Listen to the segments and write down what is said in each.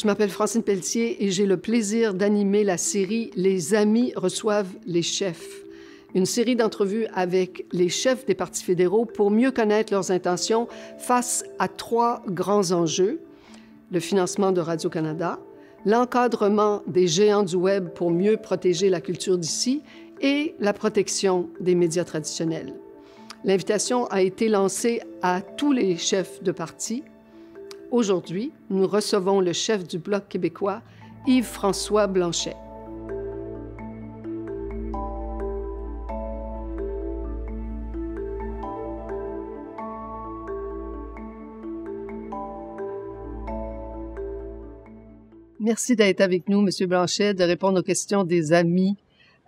Je m'appelle Francine Pelletier et j'ai le plaisir d'animer la série Les amis reçoivent les chefs. Une série d'entrevues avec les chefs des partis fédéraux pour mieux connaître leurs intentions face à trois grands enjeux. Le financement de Radio-Canada, l'encadrement des géants du Web pour mieux protéger la culture d'ici et la protection des médias traditionnels. L'invitation a été lancée à tous les chefs de partis, Aujourd'hui, nous recevons le chef du Bloc québécois, Yves-François Blanchet. Merci d'être avec nous, Monsieur Blanchet, de répondre aux questions des amis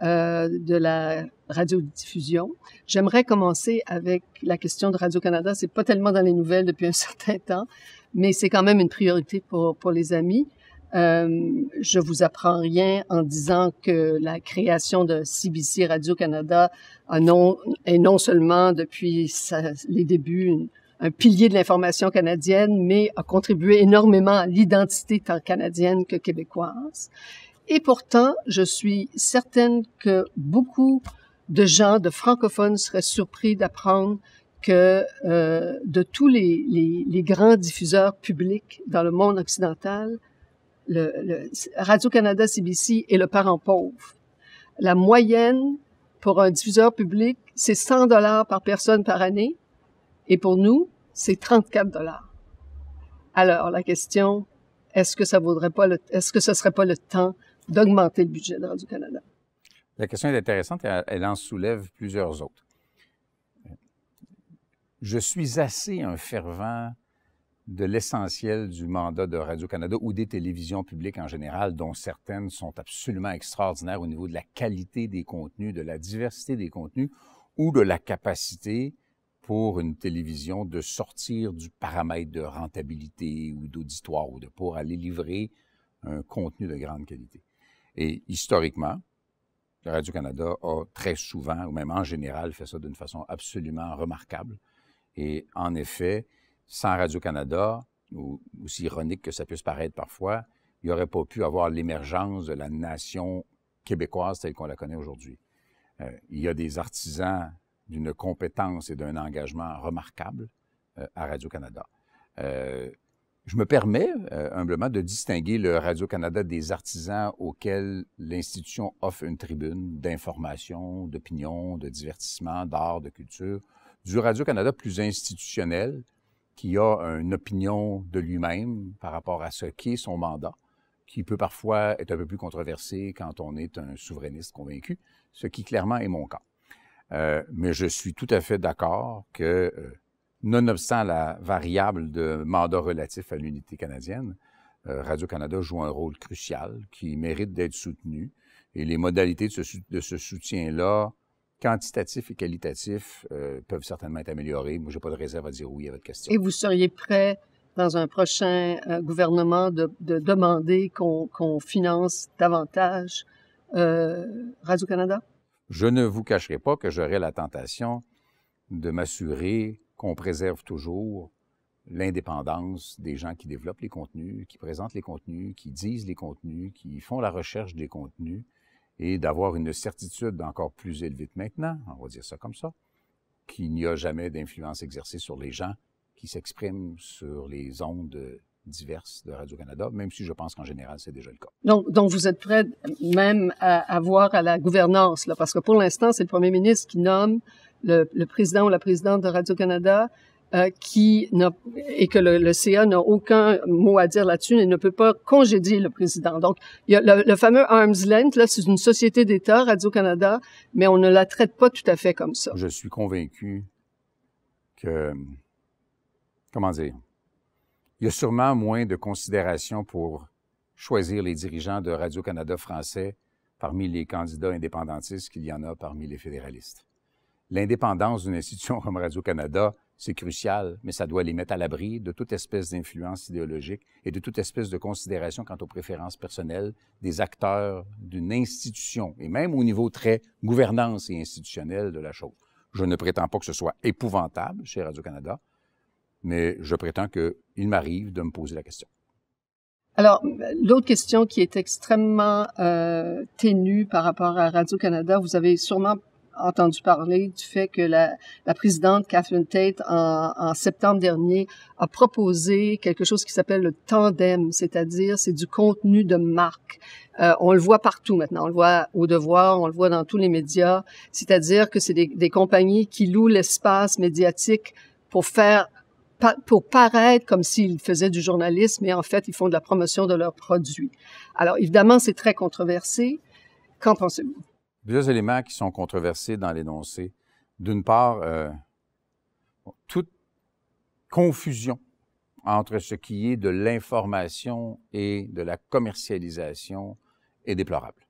euh, de la radiodiffusion. J'aimerais commencer avec la question de Radio-Canada. C'est pas tellement dans les nouvelles depuis un certain temps, mais c'est quand même une priorité pour, pour les amis. Euh, je vous apprends rien en disant que la création de CBC Radio-Canada non, est non seulement depuis les débuts un pilier de l'information canadienne, mais a contribué énormément à l'identité tant canadienne que québécoise. Et pourtant, je suis certaine que beaucoup de gens, de francophones, seraient surpris d'apprendre que euh, de tous les, grands diffuseurs publics dans le monde occidental, le, Radio-Canada CBC est le parent pauvre. La moyenne pour un diffuseur public, c'est 100 dollars par personne par année, et pour nous, c'est 34 dollars. Alors, la question, est-ce que ça vaudrait pas, est-ce que ce serait pas le temps d'augmenter le budget de Radio-Canada? La question est intéressante et elle en soulève plusieurs autres je suis assez un fervent de l'essentiel du mandat de Radio-Canada ou des télévisions publiques en général, dont certaines sont absolument extraordinaires au niveau de la qualité des contenus, de la diversité des contenus ou de la capacité pour une télévision de sortir du paramètre de rentabilité ou d'auditoire ou de pour aller livrer un contenu de grande qualité. Et historiquement, Radio-Canada a très souvent, ou même en général, fait ça d'une façon absolument remarquable. Et en effet, sans Radio-Canada, ou aussi ironique que ça puisse paraître parfois, il n'y aurait pas pu avoir l'émergence de la nation québécoise telle qu'on la connaît aujourd'hui. Euh, il y a des artisans d'une compétence et d'un engagement remarquable euh, à Radio-Canada. Euh, je me permets humblement de distinguer le Radio-Canada des artisans auxquels l'institution offre une tribune d'information, d'opinion, de divertissement, d'art, de culture, du Radio-Canada plus institutionnel, qui a une opinion de lui-même par rapport à ce qu'est son mandat, qui peut parfois être un peu plus controversé quand on est un souverainiste convaincu, ce qui clairement est mon cas. Euh, mais je suis tout à fait d'accord que, euh, nonobstant la variable de mandat relatif à l'unité canadienne, euh, Radio-Canada joue un rôle crucial qui mérite d'être soutenu. Et les modalités de ce soutien-là quantitatif et qualitatif euh, peuvent certainement être améliorés. Moi, je n'ai pas de réserve à dire oui à votre question. Et vous seriez prêt, dans un prochain euh, gouvernement, de, demander qu'on finance davantage euh, Radio-Canada? Je ne vous cacherai pas que j'aurai la tentation de m'assurer qu'on préserve toujours l'indépendance des gens qui développent les contenus, qui présentent les contenus, qui disent les contenus, qui font la recherche des contenus et d'avoir une certitude encore plus élevée maintenant, on va dire ça comme ça, qu'il n'y a jamais d'influence exercée sur les gens qui s'expriment sur les ondes diverses de Radio-Canada, même si je pense qu'en général, c'est déjà le cas. Donc, vous êtes prêt même à avoir à la gouvernance, là, parce que pour l'instant, c'est le premier ministre qui nomme le, le président ou la présidente de Radio-Canada euh, qui et que le, CA n'a aucun mot à dire là-dessus et ne peut pas congédier le président. Donc, il y a le, fameux arm's length, là, c'est une société d'État, Radio-Canada, mais on ne la traite pas tout à fait comme ça. Je suis convaincu que, comment dire, il y a sûrement moins de considération pour choisir les dirigeants de Radio-Canada français parmi les candidats indépendantistes qu'il y en a parmi les fédéralistes. L'indépendance d'une institution comme Radio-Canada, c'est crucial, mais ça doit les mettre à l'abri de toute espèce d'influence idéologique et de toute espèce de considération quant aux préférences personnelles des acteurs d'une institution, et même au niveau très gouvernance et institutionnel de la chose. Je ne prétends pas que ce soit épouvantable chez Radio-Canada, mais je prétends qu'il m'arrive de me poser la question. Alors, l'autre question qui est extrêmement euh, ténue par rapport à Radio-Canada, vous avez sûrement entendu parler du fait que la, présidente Catherine Tate, en, septembre dernier, a proposé quelque chose qui s'appelle le tandem, c'est-à-dire c'est du contenu de marque. Euh, on le voit partout maintenant, on le voit au devoir, on le voit dans tous les médias, c'est-à-dire que c'est des, des compagnies qui louent l'espace médiatique pour faire pour paraître comme s'ils faisaient du journalisme, mais en fait, ils font de la promotion de leurs produits. Alors, évidemment, c'est très controversé. Qu'en pensez-vous? Deux éléments qui sont controversés dans l'énoncé. D'une part, euh, toute confusion entre ce qui est de l'information et de la commercialisation est déplorable,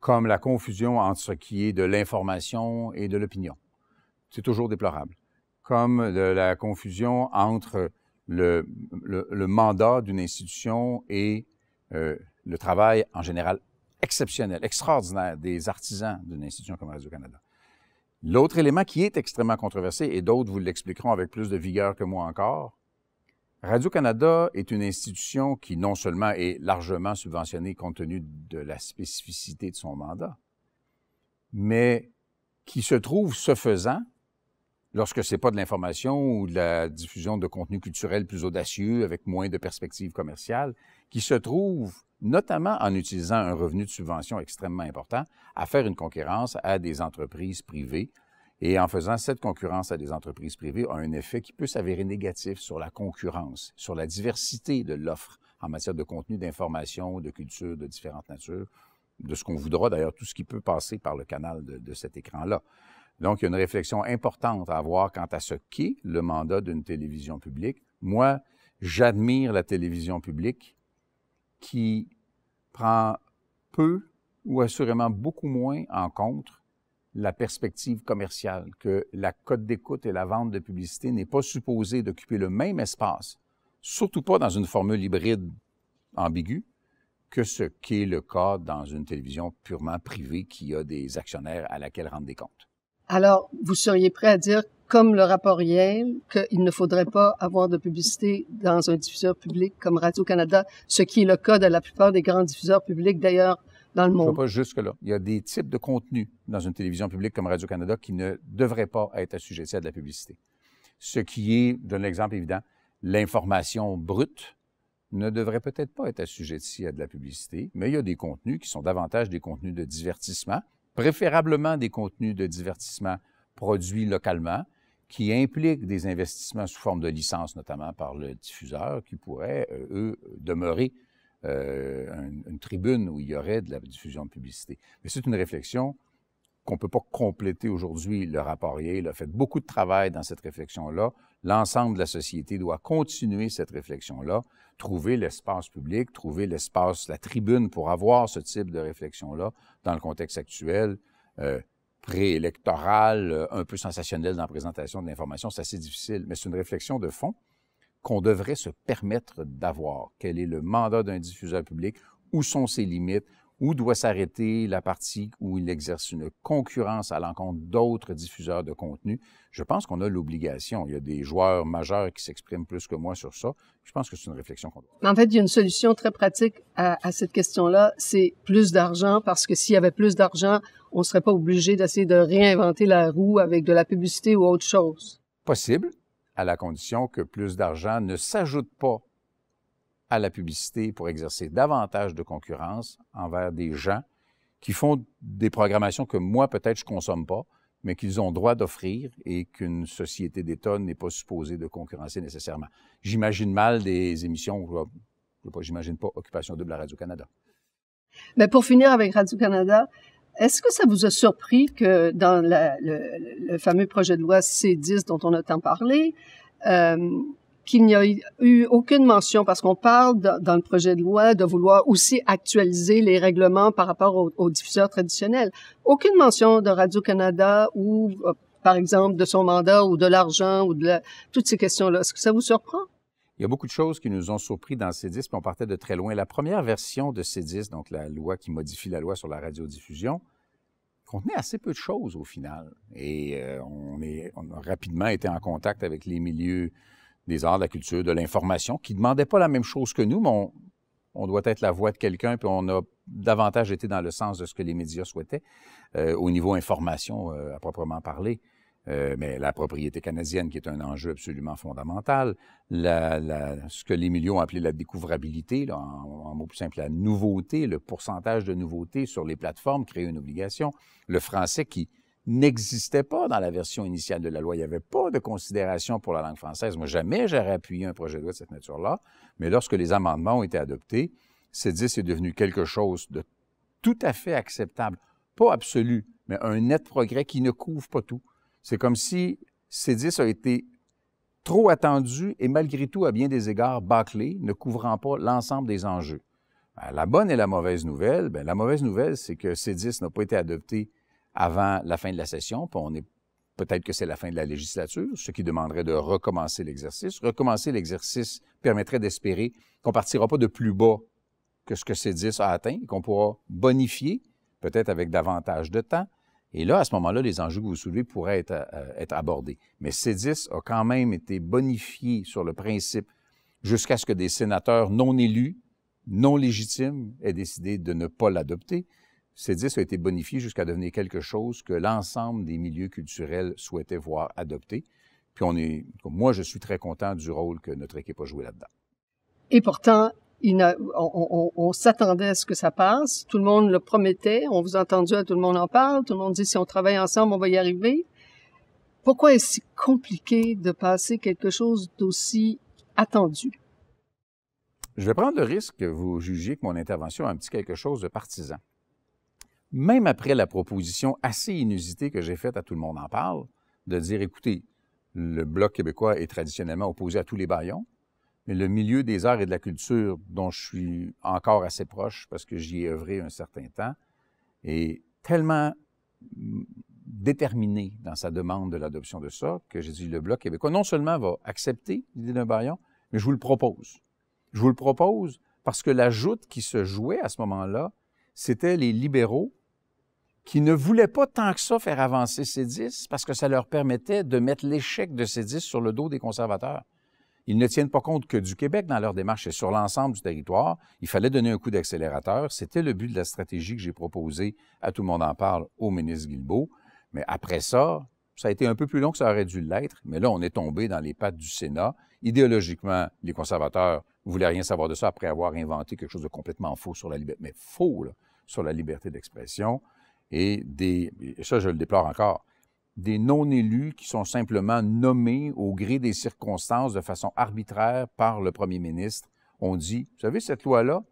comme la confusion entre ce qui est de l'information et de l'opinion. C'est toujours déplorable, comme la confusion entre le, mandat d'une institution et euh, le travail en général exceptionnel, extraordinaire des artisans d'une institution comme Radio-Canada. L'autre élément qui est extrêmement controversé, et d'autres vous l'expliqueront avec plus de vigueur que moi encore, Radio-Canada est une institution qui non seulement est largement subventionnée compte tenu de la spécificité de son mandat, mais qui se trouve, ce faisant, lorsque ce n'est pas de l'information ou de la diffusion de contenu culturel plus audacieux avec moins de perspectives commerciales, qui se trouvent, notamment en utilisant un revenu de subvention extrêmement important, à faire une concurrence à des entreprises privées. Et en faisant cette concurrence à des entreprises privées, a un effet qui peut s'avérer négatif sur la concurrence, sur la diversité de l'offre en matière de contenu, d'information, de culture de différentes natures, de ce qu'on voudra, d'ailleurs, tout ce qui peut passer par le canal de cet écran-là. Donc, il y a une réflexion importante à avoir quant à ce qu'est le mandat d'une télévision publique. Moi, j'admire la télévision publique qui prend peu ou assurément beaucoup moins en compte la perspective commerciale, que la cote d'écoute et la vente de publicité n'est pas supposée d'occuper le même espace, surtout pas dans une formule hybride ambiguë, que ce qu'est le cas dans une télévision purement privée qui a des actionnaires à laquelle rendre des comptes. Alors, vous seriez prêt à dire, comme le rapport Yale, qu'il ne faudrait pas avoir de publicité dans un diffuseur public comme Radio-Canada, ce qui est le cas de la plupart des grands diffuseurs publics d'ailleurs dans le monde. pas jusque-là. Il y a des types de contenus dans une télévision publique comme Radio-Canada qui ne devraient pas être assujettis à de la publicité. Ce qui est, je donne l'exemple évident, l'information brute ne devrait peut-être pas être assujettie à de la publicité, mais il y a des contenus qui sont davantage des contenus de divertissement préférablement des contenus de divertissement produits localement, qui impliquent des investissements sous forme de licence, notamment par le diffuseur, qui pourrait euh, eux, demeurer euh, une, tribune où il y aurait de la diffusion de publicité. Mais c'est une réflexion qu'on ne peut pas compléter aujourd'hui. Le rapport Il a fait beaucoup de travail dans cette réflexion-là l'ensemble de la société doit continuer cette réflexion-là, trouver l'espace public, trouver l'espace, la tribune pour avoir ce type de réflexion-là dans le contexte actuel, euh, préélectoral, euh, un peu sensationnel dans la présentation de l'information. C'est assez difficile, mais c'est une réflexion de fond qu'on devrait se permettre d'avoir. Quel est le mandat d'un diffuseur public? Où sont ses limites? où doit s'arrêter la partie où il exerce une concurrence à l'encontre d'autres diffuseurs de contenu. Je pense qu'on a l'obligation. Il y a des joueurs majeurs qui s'expriment plus que moi sur ça. Je pense que c'est une réflexion qu'on doit. En fait, il y a une solution très pratique à, à cette question-là, c'est plus d'argent, parce que s'il y avait plus d'argent, on ne serait pas obligé d'essayer de réinventer la roue avec de la publicité ou autre chose. Possible, à la condition que plus d'argent ne s'ajoute pas à la publicité pour exercer davantage de concurrence envers des gens qui font des programmations que moi, peut-être, je ne consomme pas, mais qu'ils ont droit d'offrir et qu'une société d'État n'est pas supposée de concurrencer nécessairement. J'imagine mal des émissions, je j'imagine pas Occupation double à Radio-Canada. Mais ben, pour finir avec Radio-Canada, est-ce que ça vous a surpris que dans le, fameux projet de loi C10 dont on a tant parlé, euh, qu'il n'y a eu aucune mention, parce qu'on parle dans le projet de loi de vouloir aussi actualiser les règlements par rapport aux, diffuseurs traditionnels, aucune mention de Radio-Canada ou, euh, par exemple, de son mandat ou de l'argent ou de toutes ces questions-là. Est-ce que ça vous surprend? Il y a beaucoup de choses qui nous ont surpris dans C10, puis on partait de très loin. La première version de C10, donc la loi qui modifie la loi sur la radiodiffusion, contenait assez peu de choses au final. Et euh, on, est, on a rapidement été en contact avec les milieux des arts, de la culture, de l'information, qui ne demandaient pas la même chose que nous, mais on, doit être la voix de quelqu'un, puis on a davantage été dans le sens de ce que les médias souhaitaient euh, au niveau information euh, à proprement parler. Euh, mais la propriété canadienne, qui est un enjeu absolument fondamental, ce que les millions ont appelé la découvrabilité, en, mot mots plus simples, la nouveauté, le pourcentage de nouveautés sur les plateformes crée une obligation. Le français qui, n'existait pas dans la version initiale de la loi. Il n'y avait pas de considération pour la langue française. Moi, jamais j'aurais appuyé un projet de loi de cette nature-là. Mais lorsque les amendements ont été adoptés, C10 est devenu quelque chose de tout à fait acceptable. Pas absolu, mais un net progrès qui ne couvre pas tout. C'est comme si C10 a été trop attendu et malgré tout, à bien des égards, bâclé, ne couvrant pas l'ensemble des enjeux. Ben, la bonne et la mauvaise nouvelle, ben, la mauvaise nouvelle, c'est que C10 n'a pas été adopté avant la fin de la session, peut-être que c'est la fin de la législature, ce qui demanderait de recommencer l'exercice. Recommencer l'exercice permettrait d'espérer qu'on ne partira pas de plus bas que ce que ces 10 a atteint, qu'on pourra bonifier, peut-être avec davantage de temps. Et là, à ce moment-là, les enjeux que vous soulevez pourraient être, euh, être abordés. Mais C10 a quand même été bonifié sur le principe jusqu'à ce que des sénateurs non élus, non légitimes, aient décidé de ne pas l'adopter. C10 a été bonifié jusqu'à devenir quelque chose que l'ensemble des milieux culturels souhaitaient voir adopter. Puis on est, moi, je suis très content du rôle que notre équipe a joué là-dedans. Et pourtant, on, s'attendait à ce que ça passe. Tout le monde le promettait. On vous a entendu, hein, tout le monde en parle. Tout le monde dit si on travaille ensemble, on va y arriver. Pourquoi est-ce si compliqué de passer quelque chose d'aussi attendu? Je vais prendre le risque que vous jugiez que mon intervention a un petit quelque chose de partisan même après la proposition assez inusitée que j'ai faite à Tout le monde en parle, de dire, écoutez, le Bloc québécois est traditionnellement opposé à tous les baillons, mais le milieu des arts et de la culture, dont je suis encore assez proche parce que j'y ai œuvré un certain temps, est tellement déterminé dans sa demande de l'adoption de ça que j'ai dit, le Bloc québécois non seulement va accepter l'idée d'un baillon, mais je vous le propose. Je vous le propose parce que la joute qui se jouait à ce moment-là, c'était les libéraux qui ne voulaient pas tant que ça faire avancer ces 10 parce que ça leur permettait de mettre l'échec de ces 10 sur le dos des conservateurs. Ils ne tiennent pas compte que du Québec dans leur démarche et sur l'ensemble du territoire. Il fallait donner un coup d'accélérateur. C'était le but de la stratégie que j'ai proposée à Tout le monde en parle au ministre Guilbeault. Mais après ça, ça a été un peu plus long que ça aurait dû l'être, mais là, on est tombé dans les pattes du Sénat. Idéologiquement, les conservateurs ne voulaient rien savoir de ça après avoir inventé quelque chose de complètement faux sur la liberté, mais faux, sur la liberté d'expression et des, ça je le déplore encore, des non-élus qui sont simplement nommés au gré des circonstances de façon arbitraire par le premier ministre. On dit, vous savez, cette loi-là,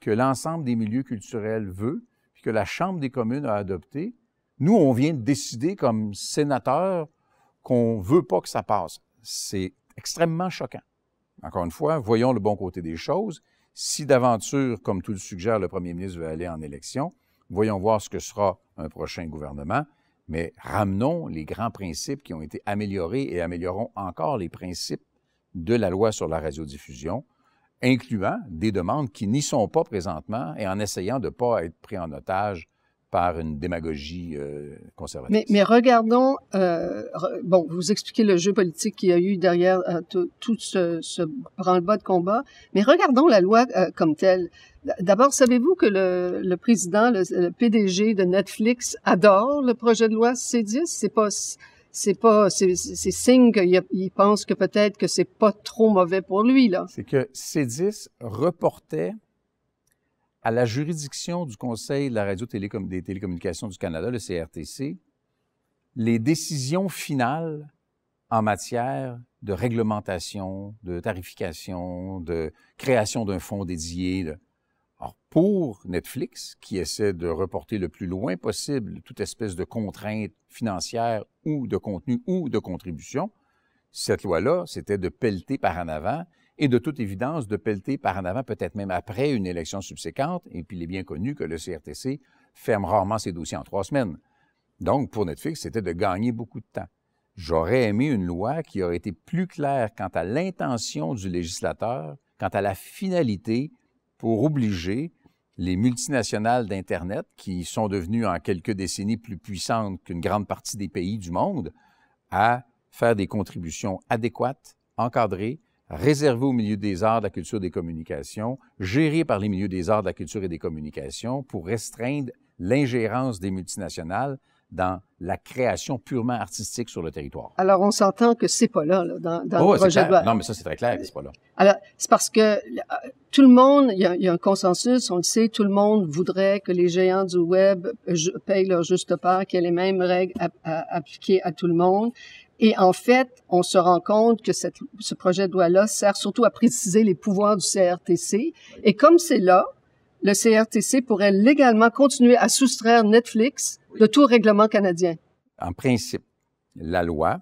que l'ensemble des milieux culturels veut, puis que la Chambre des communes a adoptée, nous, on vient de décider comme sénateurs qu'on ne veut pas que ça passe. C'est extrêmement choquant. Encore une fois, voyons le bon côté des choses. Si d'aventure, comme tout le suggère, le premier ministre veut aller en élection, Voyons voir ce que sera un prochain gouvernement, mais ramenons les grands principes qui ont été améliorés et améliorons encore les principes de la loi sur la radiodiffusion, incluant des demandes qui n'y sont pas présentement et en essayant de ne pas être pris en otage par une démagogie euh, conservatrice. Mais, regardons, euh, bon, vous expliquez le jeu politique qu'il y a eu derrière euh, tout ce, ce branle-bas de combat, mais regardons la loi comme telle. D'abord, savez-vous que le, président, le, PDG de Netflix adore le projet de loi C10? C'est pas, c'est pas, c'est signe qu'il pense que peut-être que c'est pas trop mauvais pour lui, là. C'est que C10 reportait à la juridiction du Conseil de la radio -télécom des télécommunications du Canada, le CRTC, les décisions finales en matière de réglementation, de tarification, de création d'un fonds dédié. Là pour Netflix, qui essaie de reporter le plus loin possible toute espèce de contrainte financière ou de contenu ou de contribution, cette loi-là, c'était de pelleter par en avant et de toute évidence de pelleter par en avant, peut-être même après une élection subséquente. Et puis, il est bien connu que le CRTC ferme rarement ses dossiers en trois semaines. Donc, pour Netflix, c'était de gagner beaucoup de temps. J'aurais aimé une loi qui aurait été plus claire quant à l'intention du législateur, quant à la finalité pour obliger les multinationales d'Internet, qui sont devenues en quelques décennies plus puissantes qu'une grande partie des pays du monde, à faire des contributions adéquates, encadrées, réservées au milieu des arts, de la culture et des communications, gérées par les milieux des arts, de la culture et des communications, pour restreindre l'ingérence des multinationales dans la création purement artistique sur le territoire. Alors, on s'entend que c'est pas là, dans, oh, le projet de loi. Non, mais ça, c'est très clair, c'est pas là. Alors, c'est parce que euh, tout le monde, il y, a, un consensus, on le sait, tout le monde voudrait que les géants du web euh, payent leur juste part, qu'il y ait les mêmes règles à, appliquées à tout le monde. Et en fait, on se rend compte que ce projet de loi-là sert surtout à préciser les pouvoirs du CRTC. Et comme c'est là, le CRTC pourrait légalement continuer à soustraire Netflix de tout règlement canadien. En principe, la loi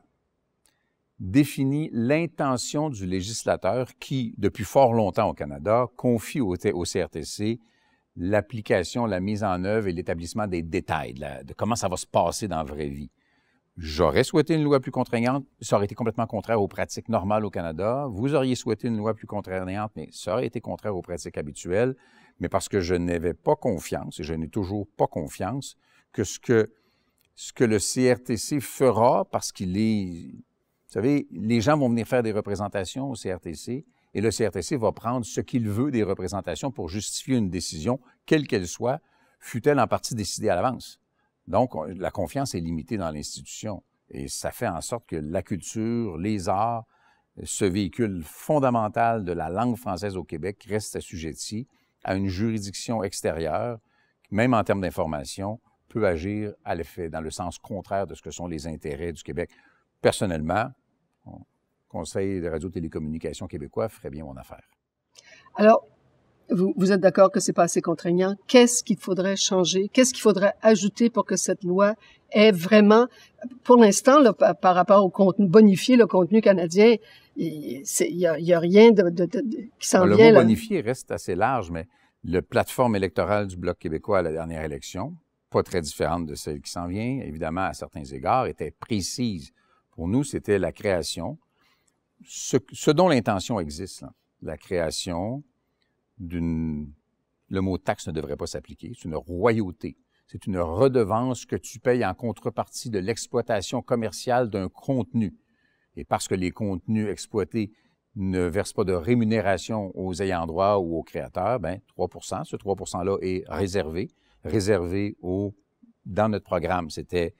définit l'intention du législateur qui, depuis fort longtemps au Canada, confie au, CRTC l'application, la mise en œuvre et l'établissement des détails de, comment ça va se passer dans la vraie vie. J'aurais souhaité une loi plus contraignante, ça aurait été complètement contraire aux pratiques normales au Canada. Vous auriez souhaité une loi plus contraignante, mais ça aurait été contraire aux pratiques habituelles. Mais parce que je n'avais pas confiance, et je n'ai toujours pas confiance, que ce que, ce que le CRTC fera, parce qu'il est vous savez, les gens vont venir faire des représentations au CRTC et le CRTC va prendre ce qu'il veut des représentations pour justifier une décision, quelle qu'elle soit, fut-elle en partie décidée à l'avance. Donc, la confiance est limitée dans l'institution et ça fait en sorte que la culture, les arts, ce véhicule fondamental de la langue française au Québec reste assujetti à une juridiction extérieure, même en termes d'information, peut agir à l'effet, dans le sens contraire de ce que sont les intérêts du Québec. Personnellement, Conseil de radio-télécommunications québécois ferait bien mon affaire. Alors, vous, êtes d'accord que c'est pas assez contraignant. Qu'est-ce qu'il faudrait changer? Qu'est-ce qu'il faudrait ajouter pour que cette loi ait vraiment, pour l'instant, par rapport au contenu, bonifier le contenu canadien, il n'y a, rien de, qui s'en vient. Le mot bonifier reste assez large, mais la plateforme électorale du Bloc québécois à la dernière élection, pas très différente de celle qui s'en vient, évidemment, à certains égards, était précise pour nous, c'était la création, ce, dont l'intention existe, la création d'une... Le mot taxe ne devrait pas s'appliquer, c'est une royauté. C'est une redevance que tu payes en contrepartie de l'exploitation commerciale d'un contenu. Et parce que les contenus exploités ne versent pas de rémunération aux ayants droit ou aux créateurs, ben 3 ce 3 %-là est réservé, réservé au, dans notre programme, c'était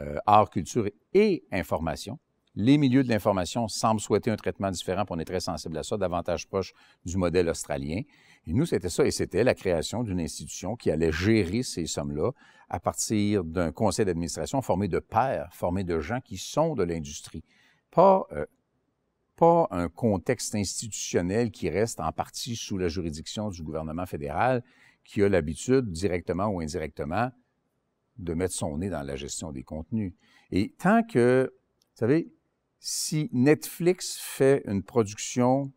euh, art, culture et information. Les milieux de l'information semblent souhaiter un traitement différent, puis on est très sensible à ça, davantage proche du modèle australien. Et nous, c'était ça, et c'était la création d'une institution qui allait gérer ces sommes-là à partir d'un conseil d'administration formé de pairs, formé de gens qui sont de l'industrie. Pas, euh, pas un contexte institutionnel qui reste en partie sous la juridiction du gouvernement fédéral, qui a l'habitude, directement ou indirectement, de mettre son nez dans la gestion des contenus. Et tant que, vous savez, si Netflix fait une production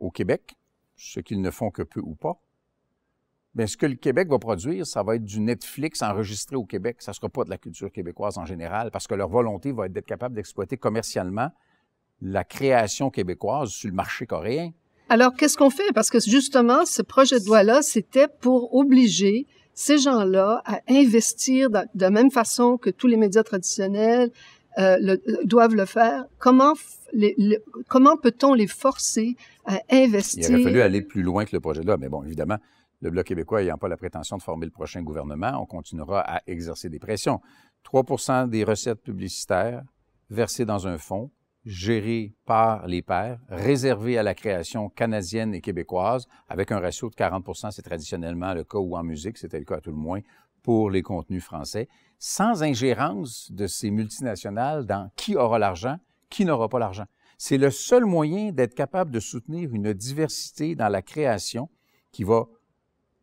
au Québec, ce qu'ils ne font que peu ou pas, bien, ce que le Québec va produire, ça va être du Netflix enregistré au Québec. Ça ne sera pas de la culture québécoise en général, parce que leur volonté va être d'être capable d'exploiter commercialement la création québécoise sur le marché coréen. Alors, qu'est-ce qu'on fait? Parce que justement, ce projet de loi-là, c'était pour obliger ces gens-là à investir de la même façon que tous les médias traditionnels euh, le, euh, doivent le faire. Comment, comment peut-on les forcer à investir? Il aurait fallu aller plus loin que le projet là mais bon, évidemment, le Bloc québécois ayant pas la prétention de former le prochain gouvernement, on continuera à exercer des pressions. 3 des recettes publicitaires versées dans un fonds géré par les pairs, réservé à la création canadienne et québécoise, avec un ratio de 40 c'est traditionnellement le cas, ou en musique, c'était le cas à tout le moins, pour les contenus français, sans ingérence de ces multinationales dans qui aura l'argent, qui n'aura pas l'argent. C'est le seul moyen d'être capable de soutenir une diversité dans la création qui va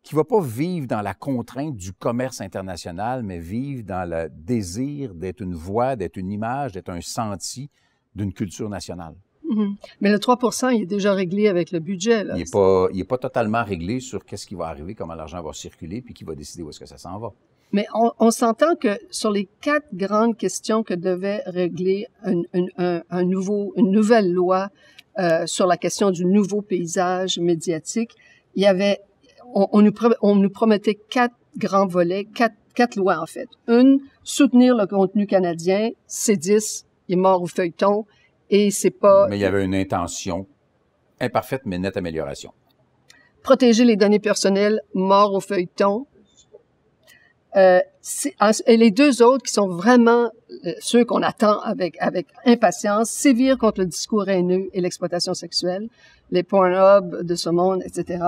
qui va pas vivre dans la contrainte du commerce international, mais vivre dans le désir d'être une voix, d'être une image, d'être un senti, d'une culture nationale. Mhm. Mais le 3 il est déjà réglé avec le budget. Il n'est pas, pas, totalement réglé sur qu'est-ce qui va arriver, comment l'argent va circuler, puis qui va décider où est-ce que ça s'en va. Mais on, s'entend que sur les quatre grandes questions que devait régler un, nouveau, une nouvelle loi euh, sur la question du nouveau paysage médiatique, il y avait, on, nous, on nous promettait quatre grands volets, quatre, quatre lois en fait. Une, soutenir le contenu canadien, C10, il est mort au feuilleton et c'est pas. Mais il y avait une intention imparfaite, mais nette amélioration. Protéger les données personnelles, mort au feuilleton. Euh, et les deux autres qui sont vraiment euh, ceux qu'on attend avec, avec impatience, sévir contre le discours haineux et l'exploitation sexuelle, les Pornhub de ce monde, etc.,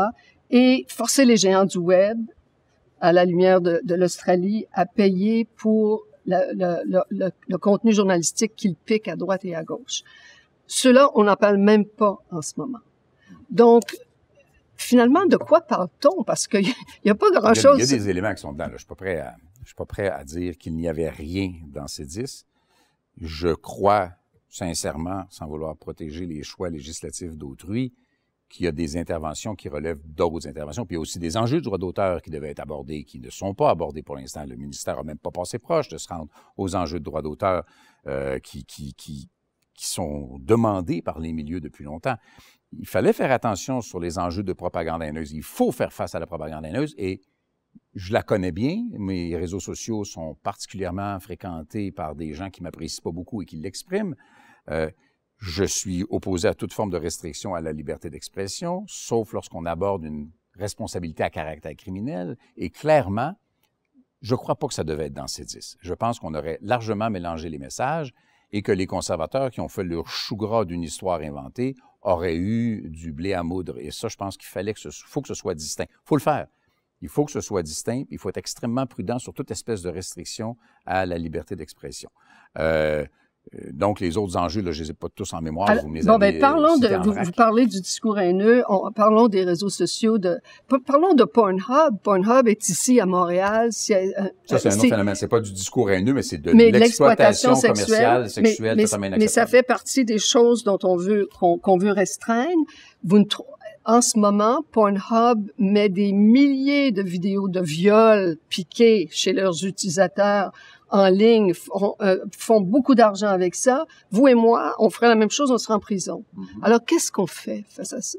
et forcer les géants du Web, à la lumière de l'Australie, à payer pour le, le, le, contenu journalistique qu'il pique à droite et à gauche. Cela, on n'en parle même pas en ce moment. Donc, finalement, de quoi parle-t-on? Parce qu'il n'y a, pas grand-chose. Il, y a des éléments qui sont dedans. Là. Je ne suis, pas prêt suis pas prêt à dire qu'il n'y avait rien dans ces dix. Je crois sincèrement, sans vouloir protéger les choix législatifs d'autrui, qu'il y a des interventions qui relèvent d'autres interventions. Puis il y a aussi des enjeux de droit d'auteur qui devaient être abordés, qui ne sont pas abordés pour l'instant. Le ministère n'a même pas passé proche de se rendre aux enjeux de droit d'auteur euh, qui, qui, qui, sont demandés par les milieux depuis longtemps. Il fallait faire attention sur les enjeux de propagande haineuse. Il faut faire face à la propagande haineuse et je la connais bien. Mes réseaux sociaux sont particulièrement fréquentés par des gens qui m'apprécient pas beaucoup et qui l'expriment. Euh, je suis opposé à toute forme de restriction à la liberté d'expression, sauf lorsqu'on aborde une responsabilité à caractère criminel. Et clairement, je ne crois pas que ça devait être dans ces dix. Je pense qu'on aurait largement mélangé les messages et que les conservateurs qui ont fait leur chou gras d'une histoire inventée auraient eu du blé à moudre. Et ça, je pense qu'il fallait que ce, faut que ce soit distinct. Il faut le faire. Il faut que ce soit distinct. Il faut être extrêmement prudent sur toute espèce de restriction à la liberté d'expression. Euh, euh, donc, les autres enjeux, là, je ne les ai pas tous en mémoire. vous bon, ben, euh, parlons de, vous, parlez du discours haineux, parlons des réseaux sociaux, de, parlons de Pornhub. Pornhub est ici à Montréal. Euh, ça, c'est un autre phénomène. C'est pas du discours haineux, mais c'est de l'exploitation commerciale, sexuelle, mais, mais, ça fait partie des choses dont on veut, qu'on veut restreindre. Vous ne en ce moment, Pornhub met des milliers de vidéos de viols piqués chez leurs utilisateurs en ligne euh, font, beaucoup d'argent avec ça. Vous et moi, on ferait la même chose, on serait en prison. Mm-hmm. Alors, qu'est-ce qu'on fait face à ça?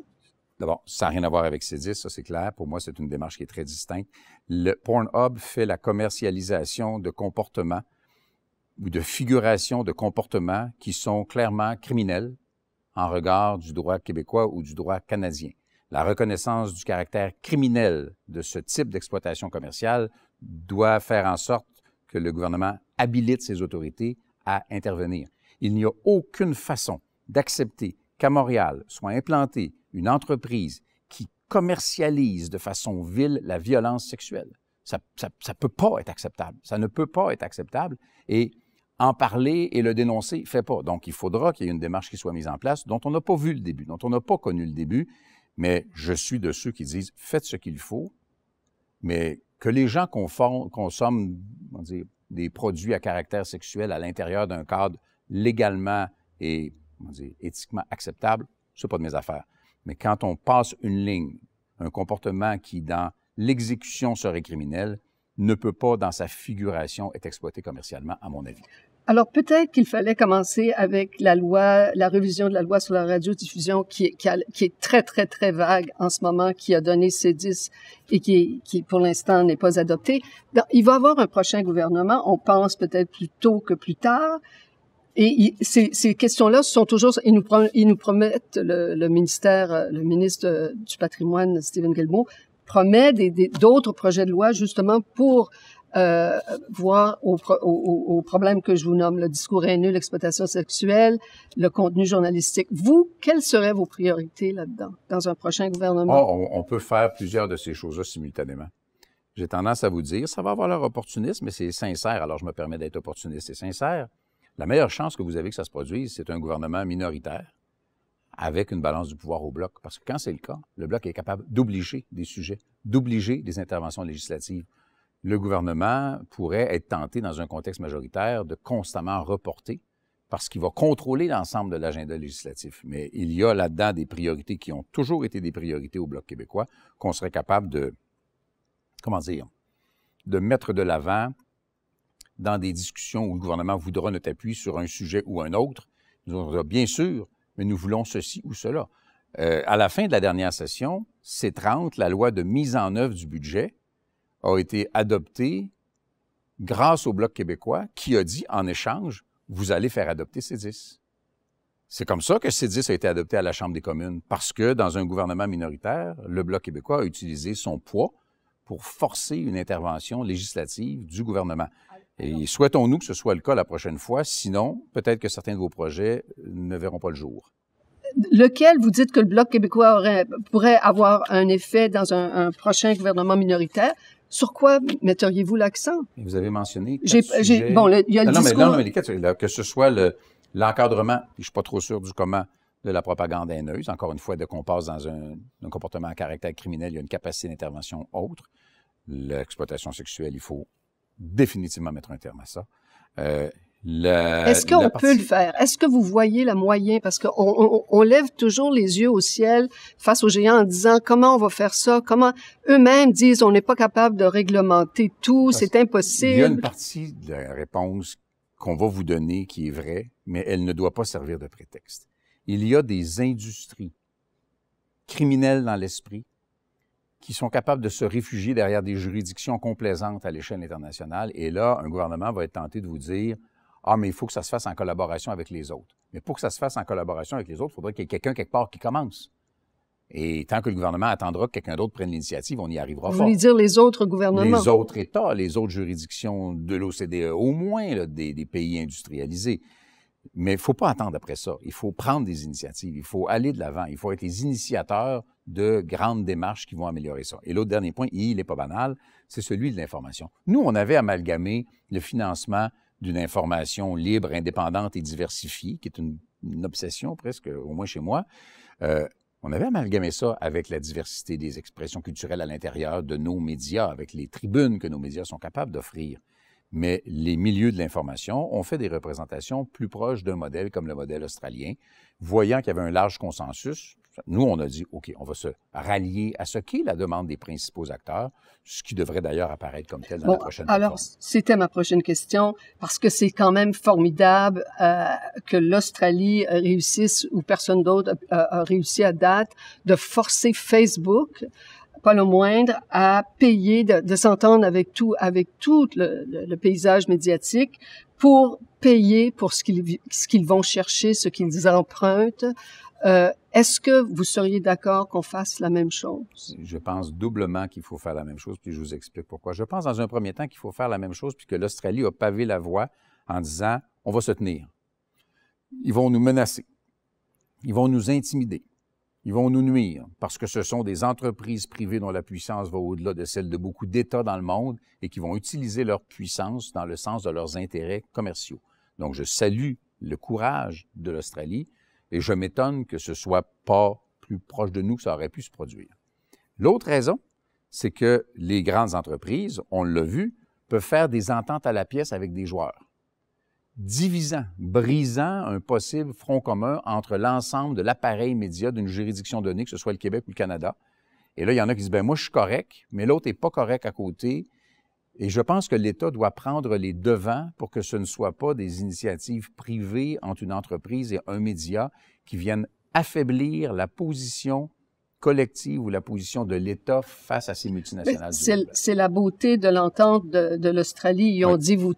D'abord, ça n'a rien à voir avec C10, ça c'est clair. Pour moi, c'est une démarche qui est très distincte. Le Pornhub fait la commercialisation de comportements ou de figurations de comportements qui sont clairement criminels en regard du droit québécois ou du droit canadien. La reconnaissance du caractère criminel de ce type d'exploitation commerciale doit faire en sorte que le gouvernement habilite ses autorités à intervenir. Il n'y a aucune façon d'accepter qu'à Montréal soit implantée une entreprise qui commercialise de façon vile la violence sexuelle. Ça ne peut pas être acceptable. Ça ne peut pas être acceptable. Et en parler et le dénoncer, fait pas. Donc, il faudra qu'il y ait une démarche qui soit mise en place dont on n'a pas vu le début, dont on n'a pas connu le début. Mais je suis de ceux qui disent faites ce qu'il faut, mais que les gens consomment des produits à caractère sexuel à l'intérieur d'un cadre légalement et éthiquement acceptable, ce n'est pas de mes affaires. Mais quand on passe une ligne, un comportement qui, dans l'exécution serait criminel, ne peut pas, dans sa figuration, être exploité commercialement, à mon avis. Alors peut-être qu'il fallait commencer avec la loi, la révision de la loi sur la radiodiffusion qui, est, très très très vague en ce moment, qui a donné ses 10 et qui, pour l'instant n'est pas adoptée. il va y avoir un prochain gouvernement, on pense peut-être plus tôt que plus tard. Et ces, questions-là sont toujours, ils nous, ils promettent, le, ministère, le ministre du patrimoine, Stephen Guilbeault, promet d'autres projets de loi justement pour euh, voir aux au, problèmes que je vous nomme, le discours haineux, l'exploitation sexuelle, le contenu journalistique. Vous, quelles seraient vos priorités là-dedans, dans un prochain gouvernement? Oh, on, peut faire plusieurs de ces choses-là simultanément j'ai tendance à vous dire, ça va avoir leur opportunisme, mais c'est sincère, alors je me permets d'être opportuniste et sincère. La meilleure chance que vous avez que ça se produise, c'est un gouvernement minoritaire avec une balance du pouvoir au bloc. Parce que quand c'est le cas, le bloc est capable d'obliger des sujets, d'obliger des interventions législatives le gouvernement pourrait être tenté, dans un contexte majoritaire, de constamment reporter parce qu'il va contrôler l'ensemble de l'agenda législatif. Mais il y a là-dedans des priorités qui ont toujours été des priorités au Bloc québécois, qu'on serait capable de, comment dire, de mettre de l'avant dans des discussions où le gouvernement voudra notre appui sur un sujet ou un autre. Nous aurons bien sûr, mais nous voulons ceci ou cela. Euh, à la fin de la dernière session, c'est 30, la loi de mise en œuvre du budget, a été adopté grâce au Bloc québécois qui a dit en échange, vous allez faire adopter C10. C'est comme ça que C10 a été adopté à la Chambre des communes, parce que dans un gouvernement minoritaire, le Bloc québécois a utilisé son poids pour forcer une intervention législative du gouvernement. Et souhaitons-nous que ce soit le cas la prochaine fois, sinon peut-être que certains de vos projets ne verront pas le jour lequel vous dites que le Bloc québécois pourrait avoir un effet dans un prochain gouvernement minoritaire, sur quoi metteriez-vous l'accent? Vous avez mentionné Bon, il y a le non, Mais, non, mais les que ce soit le, l'encadrement, je suis pas trop sûr du comment, de la propagande haineuse. Encore une fois, de qu'on passe dans un, un comportement à caractère criminel, il y a une capacité d'intervention autre. L'exploitation sexuelle, il faut définitivement mettre un terme à ça. Euh, est-ce qu'on peut le faire? Est-ce que vous voyez la moyenne? Parce qu'on on, on, lève toujours les yeux au ciel face aux géants en disant comment on va faire ça? Comment eux-mêmes disent on n'est pas capable de réglementer tout, c'est impossible. Il y a une partie de la réponse qu'on va vous donner qui est vraie, mais elle ne doit pas servir de prétexte. Il y a des industries criminelles dans l'esprit qui sont capables de se réfugier derrière des juridictions complaisantes à l'échelle internationale. Et là, un gouvernement va être tenté de vous dire ah, mais il faut que ça se fasse en collaboration avec les autres. Mais pour que ça se fasse en collaboration avec les autres, il faudrait qu'il y ait quelqu'un quelque part qui commence. Et tant que le gouvernement attendra que quelqu'un d'autre prenne l'initiative, on y arrivera pas. fort. Vous dire les autres gouvernements? Les autres États, les autres juridictions de l'OCDE, au moins des, des, pays industrialisés. Mais il ne faut pas attendre après ça. Il faut prendre des initiatives. Il faut aller de l'avant. Il faut être les initiateurs de grandes démarches qui vont améliorer ça. Et l'autre dernier point, il n'est pas banal, c'est celui de l'information. Nous, on avait amalgamé le financement d'une information libre, indépendante et diversifiée, qui est une, obsession presque, au moins chez moi, euh, on avait amalgamé ça avec la diversité des expressions culturelles à l'intérieur de nos médias, avec les tribunes que nos médias sont capables d'offrir. Mais les milieux de l'information ont fait des représentations plus proches d'un modèle comme le modèle australien, voyant qu'il y avait un large consensus, nous, on a dit, OK, on va se rallier à ce qu'est la demande des principaux acteurs, ce qui devrait d'ailleurs apparaître comme tel dans la prochaine Alors, c'était ma prochaine question, parce que c'est quand même formidable euh, que l'Australie réussisse, ou personne d'autre euh, a réussi à date, de forcer Facebook pas le moindre, à payer, de, s'entendre avec tout, avec tout le, paysage médiatique pour payer pour ce qu'ils vont chercher, ce qu'ils empruntent, euh, est-ce que vous seriez d'accord qu'on fasse la même chose? Je pense doublement qu'il faut faire la même chose, puis je vous explique pourquoi. Je pense dans un premier temps qu'il faut faire la même chose, puisque l'Australie a pavé la voie en disant on va se tenir. Ils vont nous menacer. Ils vont nous intimider. Ils vont nous nuire parce que ce sont des entreprises privées dont la puissance va au-delà de celle de beaucoup d'États dans le monde et qui vont utiliser leur puissance dans le sens de leurs intérêts commerciaux. Donc, je salue le courage de l'Australie, et je m'étonne que ce soit pas plus proche de nous que ça aurait pu se produire. L'autre raison, c'est que les grandes entreprises, on l'a vu, peuvent faire des ententes à la pièce avec des joueurs, divisant, brisant un possible front commun entre l'ensemble de l'appareil média d'une juridiction donnée, que ce soit le Québec ou le Canada. Et là, il y en a qui disent, ben moi, je suis correct, mais l'autre n'est pas correct à côté. Et je pense que l'État doit prendre les devants pour que ce ne soit pas des initiatives privées entre une entreprise et un média qui viennent affaiblir la position collective ou la position de l'État face à ces multinationales. C'est la beauté de l'entente de, l'Australie. Ils ont dit, vous,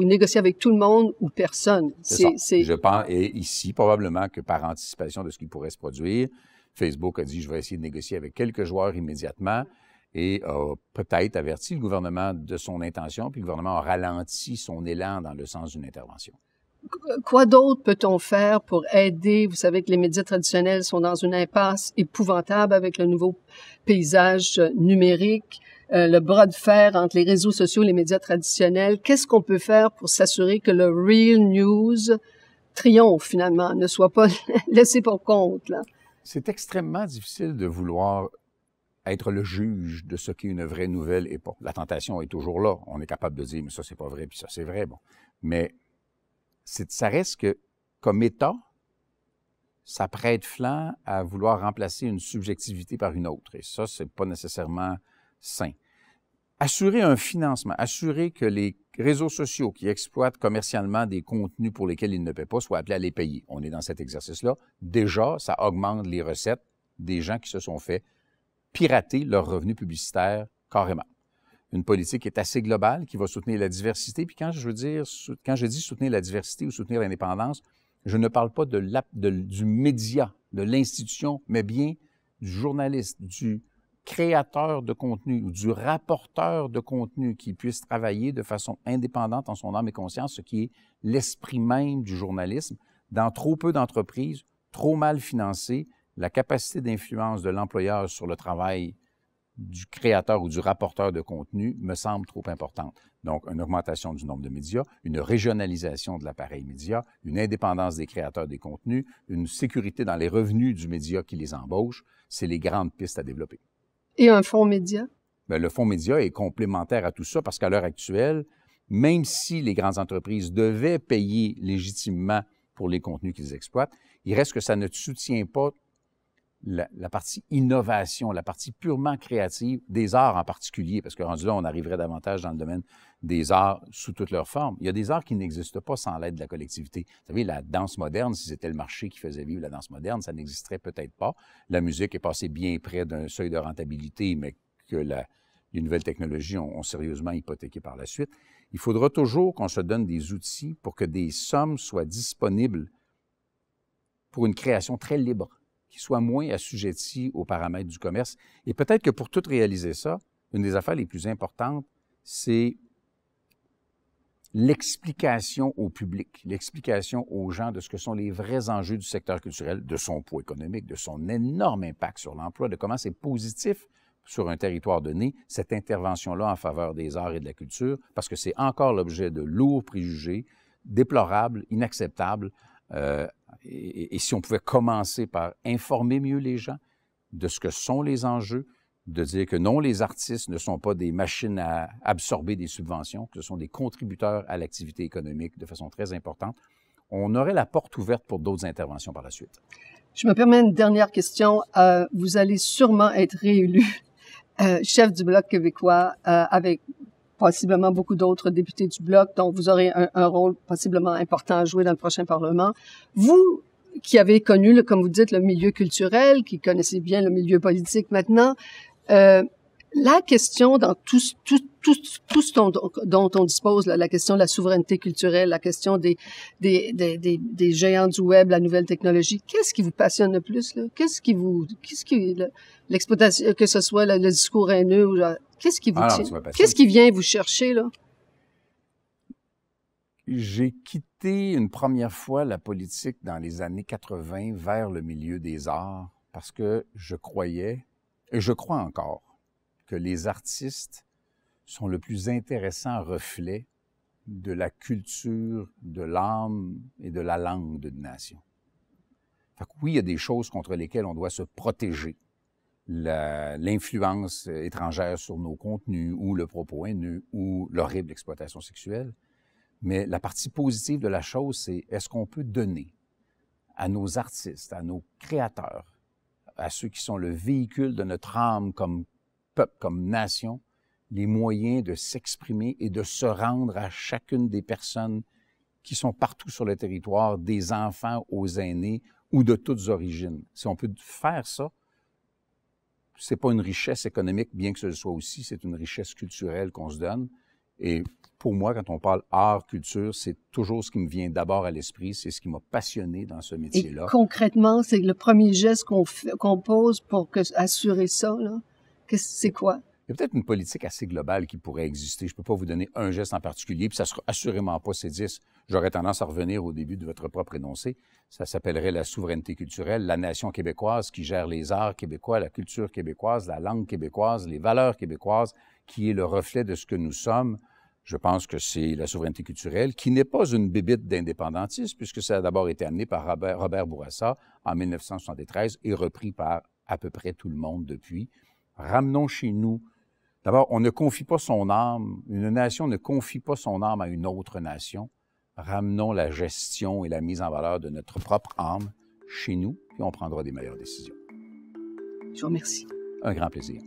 négociez avec tout le monde ou personne. C'est Je pense, et ici, probablement que par anticipation de ce qui pourrait se produire, Facebook a dit, je vais essayer de négocier avec quelques joueurs immédiatement et a peut-être averti le gouvernement de son intention, puis le gouvernement a ralenti son élan dans le sens d'une intervention. Quoi d'autre peut-on faire pour aider? Vous savez que les médias traditionnels sont dans une impasse épouvantable avec le nouveau paysage euh, numérique, euh, le bras de fer entre les réseaux sociaux et les médias traditionnels. Qu'est-ce qu'on peut faire pour s'assurer que le real news triomphe finalement, ne soit pas laissé pour compte? C'est extrêmement difficile de vouloir être le juge de ce qui est une vraie nouvelle et pas. La tentation est toujours là. On est capable de dire, mais ça, c'est pas vrai, puis ça, c'est vrai. Bon. Mais ça reste que, comme état, ça prête flanc à vouloir remplacer une subjectivité par une autre. Et ça, c'est pas nécessairement sain. Assurer un financement, assurer que les réseaux sociaux qui exploitent commercialement des contenus pour lesquels ils ne paient pas soient appelés à les payer. On est dans cet exercice-là. Déjà, ça augmente les recettes des gens qui se sont fait pirater leurs revenus publicitaires carrément. Une politique qui est assez globale, qui va soutenir la diversité. Puis quand je veux dire, quand je dis soutenir la diversité ou soutenir l'indépendance, je ne parle pas de, du média, de l'institution, mais bien du journaliste, du créateur de contenu ou du rapporteur de contenu qui puisse travailler de façon indépendante en son âme et conscience, ce qui est l'esprit même du journalisme, dans trop peu d'entreprises, trop mal financées, la capacité d'influence de l'employeur sur le travail du créateur ou du rapporteur de contenu me semble trop importante. Donc, une augmentation du nombre de médias, une régionalisation de l'appareil média, une indépendance des créateurs des contenus, une sécurité dans les revenus du média qui les embauche, c'est les grandes pistes à développer. Et un fonds média? Ben, le fonds média est complémentaire à tout ça parce qu'à l'heure actuelle, même si les grandes entreprises devaient payer légitimement pour les contenus qu'ils exploitent, il reste que ça ne soutient pas la, partie innovation, la partie purement créative, des arts en particulier, parce que rendu là, on arriverait davantage dans le domaine des arts sous toutes leurs formes. Il y a des arts qui n'existent pas sans l'aide de la collectivité. Vous savez, la danse moderne, si c'était le marché qui faisait vivre la danse moderne, ça n'existerait peut-être pas. La musique est passée bien près d'un seuil de rentabilité, mais que les nouvelles technologies ont, ont, sérieusement hypothéqué par la suite. Il faudra toujours qu'on se donne des outils pour que des sommes soient disponibles pour une création très libre soit moins assujettis aux paramètres du commerce. Et peut-être que pour tout réaliser ça, une des affaires les plus importantes, c'est l'explication au public, l'explication aux gens de ce que sont les vrais enjeux du secteur culturel, de son poids économique, de son énorme impact sur l'emploi, de comment c'est positif sur un territoire donné, cette intervention-là en faveur des arts et de la culture, parce que c'est encore l'objet de lourds préjugés, déplorables, inacceptables, euh, et, si on pouvait commencer par informer mieux les gens de ce que sont les enjeux, de dire que non, les artistes ne sont pas des machines à absorber des subventions, que ce sont des contributeurs à l'activité économique de façon très importante, on aurait la porte ouverte pour d'autres interventions par la suite. Je me permets une dernière question. Euh, vous allez sûrement être réélu euh, chef du Bloc québécois euh, avec possiblement beaucoup d'autres députés du bloc, dont vous aurez un, rôle possiblement important à jouer dans le prochain Parlement. Vous qui avez connu, comme vous dites, le milieu culturel, qui connaissez bien le milieu politique maintenant, euh, la question dans tout, tout, ce dont, on dispose, la question de la souveraineté culturelle, la question des, des, géants du web, la nouvelle technologie, qu'est-ce qui vous passionne le plus? Qu'est-ce qui vous... Qu'est-ce qui... L'exploitation, que ce soit le, discours haineux, qu'est-ce qui vous... Ah qu'est-ce qui vient vous chercher, là? J'ai quitté une première fois la politique dans les années 80 vers le milieu des arts parce que je croyais, et je crois encore, que les artistes sont le plus intéressant reflet de la culture, de l'âme et de la langue d'une nation. oui, il y a des choses contre lesquelles on doit se protéger. L'influence étrangère sur nos contenus ou le propos haineux ou l'horrible exploitation sexuelle. Mais la partie positive de la chose, c'est est-ce qu'on peut donner à nos artistes, à nos créateurs, à ceux qui sont le véhicule de notre âme comme peuple, comme nation, les moyens de s'exprimer et de se rendre à chacune des personnes qui sont partout sur le territoire, des enfants aux aînés ou de toutes origines. Si on peut faire ça, c'est pas une richesse économique, bien que ce soit aussi, c'est une richesse culturelle qu'on se donne. Et pour moi, quand on parle art, culture, c'est toujours ce qui me vient d'abord à l'esprit, c'est ce qui m'a passionné dans ce métier-là. concrètement, c'est le premier geste qu'on pose pour assurer ça, c'est quoi? Il y a peut-être une politique assez globale qui pourrait exister. Je ne peux pas vous donner un geste en particulier, puis ça ne sera assurément pas ces dix. J'aurais tendance à revenir au début de votre propre énoncé. Ça s'appellerait la souveraineté culturelle, la nation québécoise qui gère les arts québécois, la culture québécoise, la langue québécoise, les valeurs québécoises, qui est le reflet de ce que nous sommes. Je pense que c'est la souveraineté culturelle, qui n'est pas une bébite d'indépendantisme, puisque ça a d'abord été amené par Robert Bourassa en 1973 et repris par à peu près tout le monde depuis ramenons chez nous. D'abord, on ne confie pas son âme, une nation ne confie pas son âme à une autre nation. Ramenons la gestion et la mise en valeur de notre propre âme chez nous, puis on prendra des meilleures décisions. Je vous remercie. Un grand plaisir.